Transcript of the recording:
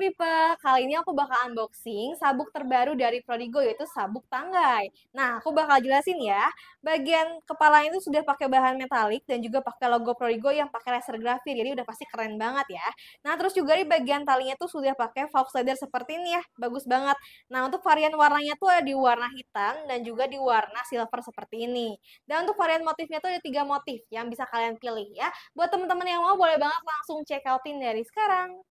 people, kali ini aku bakal unboxing sabuk terbaru dari Prodigo yaitu sabuk tanggai. Nah, aku bakal jelasin ya. Bagian kepala itu sudah pakai bahan metalik dan juga pakai logo Prodigo yang pakai laser grafir. Jadi udah pasti keren banget ya. Nah, terus juga di bagian talinya tuh sudah pakai valve slider seperti ini ya. Bagus banget. Nah, untuk varian warnanya tuh ada di warna hitam dan juga di warna silver seperti ini. Dan untuk varian motifnya tuh ada tiga motif yang bisa kalian pilih ya. Buat teman-teman yang mau boleh banget langsung check outin dari sekarang.